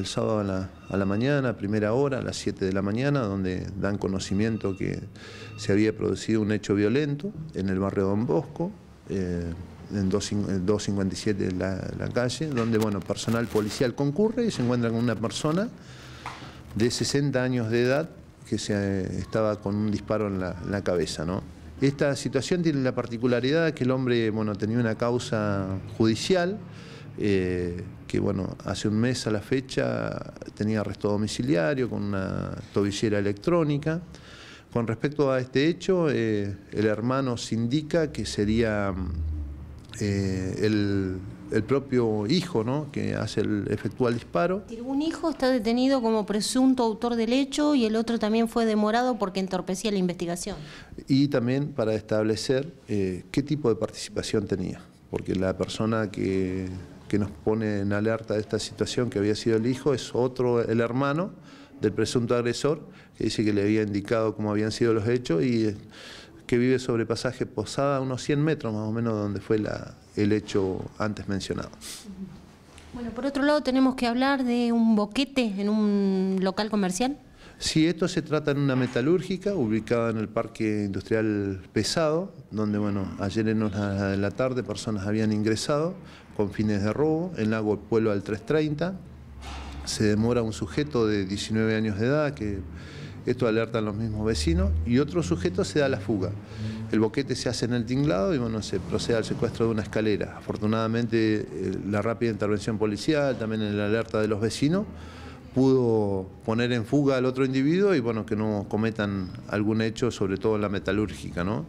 el sábado a la, mañana, primera hora, a las 7 de la mañana, donde dan conocimiento que se había producido un hecho violento en el barrio Don Bosco, eh, en 257 de la, calle, donde bueno, personal policial concurre y se encuentra con una persona de 60 años de edad que se, eh, estaba con un disparo en la, cabeza. ¿no? Esta situación tiene la particularidad que el hombre bueno, tenía una causa judicial. Eh, que bueno, hace un mes a la fecha tenía arresto domiciliario con una tobillera electrónica. Con respecto a este hecho, eh, el hermano se indica que sería mm, eh, el, propio hijo ¿no? que hace el efectual disparo. Un hijo está detenido como presunto autor del hecho y el otro también fue demorado porque entorpecía la investigación. Y también para establecer eh, qué tipo de participación tenía, porque la persona que que nos pone en alerta de esta situación que había sido el hijo, es otro, el hermano del presunto agresor, que dice que le había indicado cómo habían sido los hechos y eh, que vive sobre pasaje Posada, unos 100 metros más o menos donde fue la, el hecho antes mencionado. Bueno, por otro lado tenemos que hablar de un boquete en un local comercial. Sí, esto se trata en una metalúrgica ubicada en el Parque Industrial Pesado, donde bueno, ayer en de la tarde personas habían ingresado con fines de robo, en Lago Pueblo al 330. Se demora un sujeto de 19 años de edad, que esto alerta a los mismos vecinos, y otro sujeto se da la fuga. El boquete se hace en el tinglado y bueno, se procede al secuestro de una escalera. Afortunadamente eh, la rápida intervención policial, también en la alerta de los vecinos, pudo poner en fuga al otro individuo y bueno, que no cometan algún hecho, sobre todo en la metalúrgica, ¿no?